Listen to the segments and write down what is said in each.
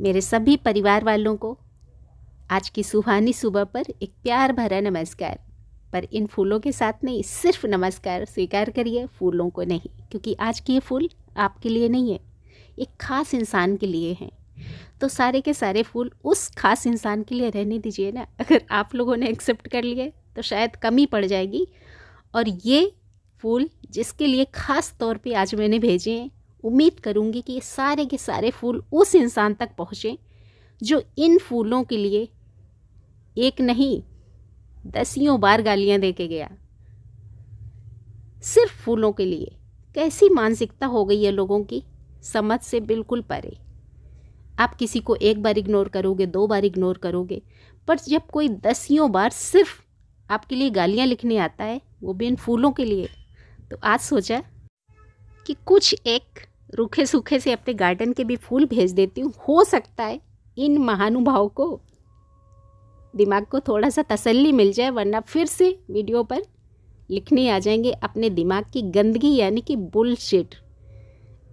मेरे सभी परिवार वालों को आज की सुहानी सुबह पर एक प्यार भरा नमस्कार पर इन फूलों के साथ नहीं सिर्फ नमस्कार स्वीकार करिए फूलों को नहीं क्योंकि आज के ये फूल आपके लिए नहीं है एक ख़ास इंसान के लिए हैं तो सारे के सारे फूल उस खास इंसान के लिए रहने दीजिए ना अगर आप लोगों ने एक्सेप्ट कर लिए तो शायद कमी पड़ जाएगी और ये फूल जिसके लिए ख़ास तौर पे आज मैंने भेजे हैं उम्मीद करूँगी कि ये सारे के सारे फूल उस इंसान तक पहुँचें जो इन फूलों के लिए एक नहीं दसियों बार गालियाँ दे के गया सिर्फ फूलों के लिए कैसी मानसिकता हो गई है लोगों की समझ से बिल्कुल परे आप किसी को एक बार इग्नोर करोगे दो बार इग्नोर करोगे पर जब कोई दसियों बार सिर्फ आपके लिए गालियाँ लिखने आता है वो भी इन फूलों के लिए तो आज सोचा कि कुछ एक रूखे सूखे से अपने गार्डन के भी फूल भेज देती हूँ हो सकता है इन महानुभाव को दिमाग को थोड़ा सा तसल्ली मिल जाए वरना फिर से वीडियो पर लिखने आ जाएंगे अपने दिमाग की गंदगी यानी कि बुल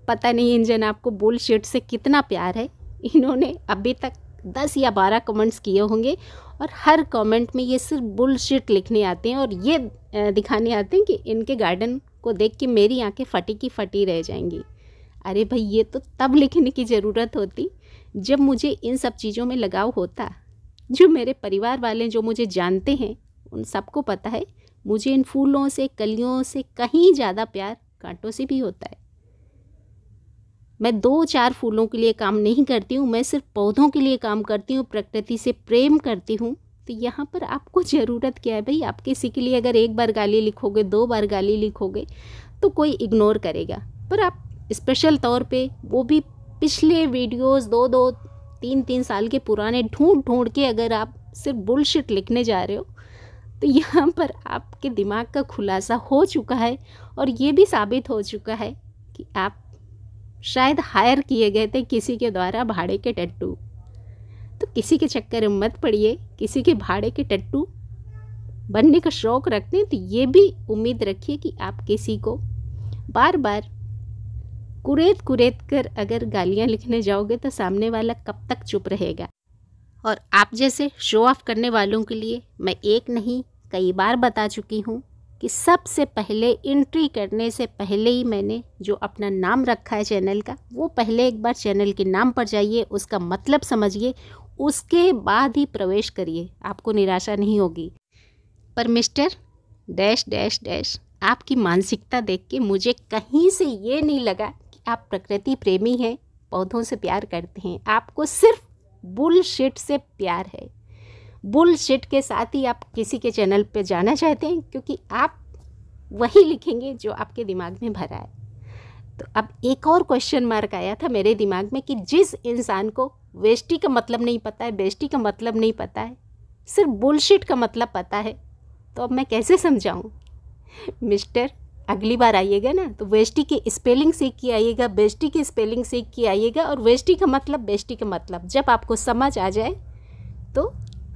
पता नहीं इन जन आपको बुल से कितना प्यार है इन्होंने अभी तक दस या बारह कमेंट्स किए होंगे और हर कमेंट में ये सिर्फ बुल लिखने आते हैं और ये दिखाने आते हैं कि इनके गार्डन को देख के मेरी आंखें फटी की फटी रह जाएंगी अरे भाई ये तो तब लिखने की ज़रूरत होती जब मुझे इन सब चीज़ों में लगाव होता जो मेरे परिवार वाले जो मुझे जानते हैं उन सबको पता है मुझे इन फूलों से कलियों से कहीं ज़्यादा प्यार कांटों से भी होता है मैं दो चार फूलों के लिए काम नहीं करती हूँ मैं सिर्फ पौधों के लिए काम करती हूँ प्रकृति से प्रेम करती हूँ तो यहाँ पर आपको ज़रूरत क्या है भाई आप किसी के लिए अगर एक बार गाली लिखोगे दो बार गाली लिखोगे तो कोई इग्नोर करेगा पर आप स्पेशल तौर पे वो भी पिछले वीडियोस दो दो तीन तीन साल के पुराने ढूंढ ढूंढ के अगर आप सिर्फ बुलशिट लिखने जा रहे हो तो यहाँ पर आपके दिमाग का खुलासा हो चुका है और ये भी साबित हो चुका है कि आप शायद हायर किए गए थे किसी के द्वारा भाड़े के टट्टू तो किसी के चक्कर में मत पड़िए किसी के भाड़े के टट्टू बनने का शौक़ रखते हैं तो ये भी उम्मीद रखिए कि आप किसी को बार बार कुरेद कुरेद कर अगर गालियाँ लिखने जाओगे तो सामने वाला कब तक चुप रहेगा और आप जैसे शो ऑफ करने वालों के लिए मैं एक नहीं कई बार बता चुकी हूँ कि सबसे पहले एंट्री करने से पहले ही मैंने जो अपना नाम रखा है चैनल का वो पहले एक बार चैनल के नाम पर जाइए उसका मतलब समझिए उसके बाद ही प्रवेश करिए आपको निराशा नहीं होगी पर मिस्टर डैश डैश डैश आपकी मानसिकता देख के मुझे कहीं से ये नहीं लगा आप प्रकृति प्रेमी हैं पौधों से प्यार करते हैं आपको सिर्फ बुलशिट से प्यार है बुलशिट के साथ ही आप किसी के चैनल पर जाना चाहते हैं क्योंकि आप वही लिखेंगे जो आपके दिमाग में भरा है तो अब एक और क्वेश्चन मार्क आया था मेरे दिमाग में कि जिस इंसान को वेस्टी का मतलब नहीं पता है बेस्टी का मतलब नहीं पता है सिर्फ बुलशिट का मतलब पता है तो अब मैं कैसे समझाऊँ मिस्टर अगली बार आइएगा ना तो वेस्टी की स्पेलिंग सीख के आइएगा बेस्टी की स्पेलिंग सीख के आइएगा और वेस्टी का मतलब बेस्टी का मतलब जब आपको समझ आ जाए तो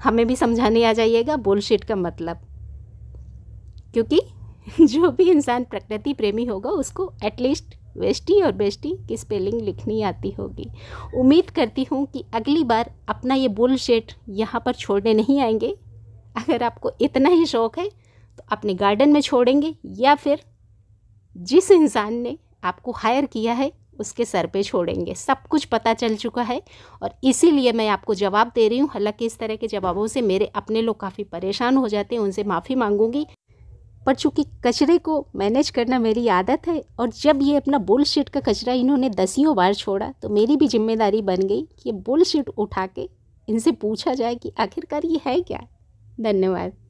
हमें भी समझाने आ जाइएगा बोलशीट का मतलब क्योंकि जो भी इंसान प्रकृति प्रेमी होगा उसको एटलीस्ट वेस्टी और बेस्टी की स्पेलिंग लिखनी आती होगी उम्मीद करती हूँ कि अगली बार अपना ये बुल शेट यहाँ पर छोड़ने नहीं आएंगे अगर आपको इतना ही शौक है तो अपने गार्डन में छोड़ेंगे या फिर जिस इंसान ने आपको हायर किया है उसके सर पे छोड़ेंगे सब कुछ पता चल चुका है और इसीलिए मैं आपको जवाब दे रही हूँ हालांकि इस तरह के जवाबों से मेरे अपने लोग काफ़ी परेशान हो जाते हैं उनसे माफ़ी मांगूंगी पर चूंकि कचरे को मैनेज करना मेरी आदत है और जब ये अपना बुलशीट का कचरा इन्होंने दसियों बार छोड़ा तो मेरी भी जिम्मेदारी बन गई कि ये बुल उठा के इनसे पूछा जाए कि आखिरकार ये है क्या धन्यवाद